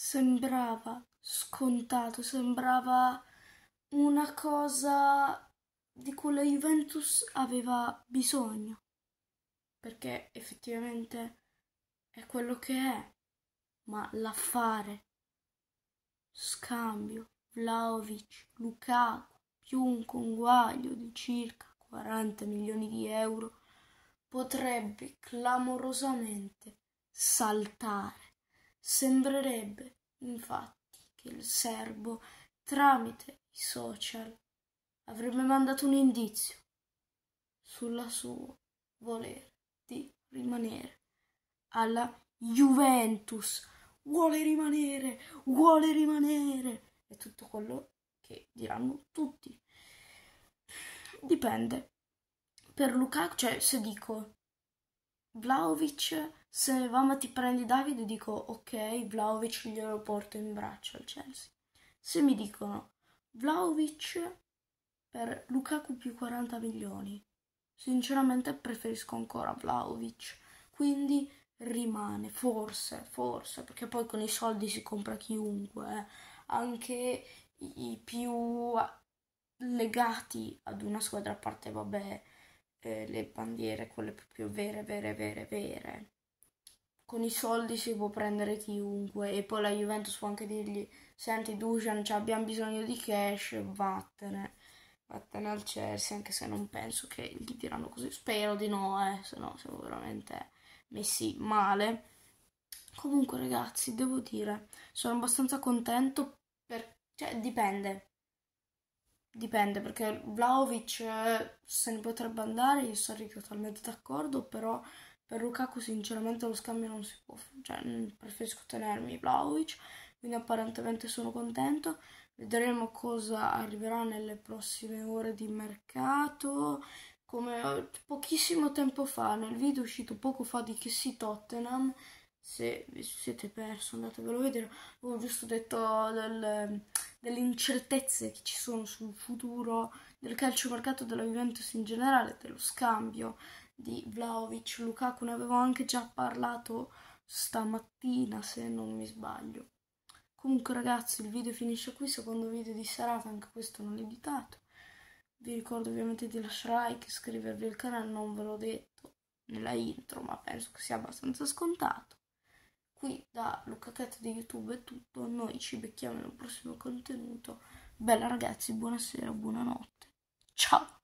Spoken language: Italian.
sembrava scontato, sembrava una cosa di cui la Juventus aveva bisogno, perché effettivamente è quello che è, ma l'affare, scambio, Vlaovic, Lukaku, più un conguaglio di circa 40 milioni di euro, potrebbe clamorosamente saltare. Sembrerebbe, infatti, che il serbo, tramite i social, avrebbe mandato un indizio sulla sua volere di rimanere alla Juventus. Vuole rimanere, vuole rimanere. È tutto quello che diranno tutti. Dipende. Per Lukaku, cioè se dico Vlaovic, se Vama ti prendi Davide, dico ok, Vlaovic glielo porto in braccio al Chelsea. Se mi dicono Vlaovic per Lukaku più 40 milioni, sinceramente preferisco ancora Vlaovic. Quindi rimane, forse, forse, perché poi con i soldi si compra chiunque, eh. anche i più legati ad una squadra, a parte, vabbè eh, le bandiere, quelle proprio vere, vere, vere, vere. Con i soldi si può prendere chiunque e poi la Juventus può anche dirgli senti Dujan abbiamo bisogno di cash, vattene, vattene al Chelsea anche se non penso che gli diranno così, spero di no, eh, se no siamo veramente messi male. Comunque ragazzi, devo dire, sono abbastanza contento per... cioè dipende, dipende perché Vlaovic eh, se ne potrebbe andare, io sarei totalmente d'accordo, però per Lukaku sinceramente lo scambio non si può, cioè mm, preferisco tenermi Vlaovic, quindi apparentemente sono contento. Vedremo cosa arriverà nelle prossime ore di mercato. Come eh, pochissimo tempo fa, nel video uscito poco fa di Chessy Tottenham, se vi siete perso andatevelo a vedere, ho giusto detto del delle incertezze che ci sono sul futuro del calciomercato della Juventus in generale, dello scambio di Vlaovic, Lukaku, ne avevo anche già parlato stamattina se non mi sbaglio. Comunque ragazzi il video finisce qui, secondo video di serata, anche questo non è editato. Vi ricordo ovviamente di lasciare like, iscrivervi al canale, non ve l'ho detto nella intro, ma penso che sia abbastanza scontato qui da Luca Cat di YouTube è tutto, noi ci becchiamo nel prossimo contenuto. Bella ragazzi, buonasera, buonanotte. Ciao!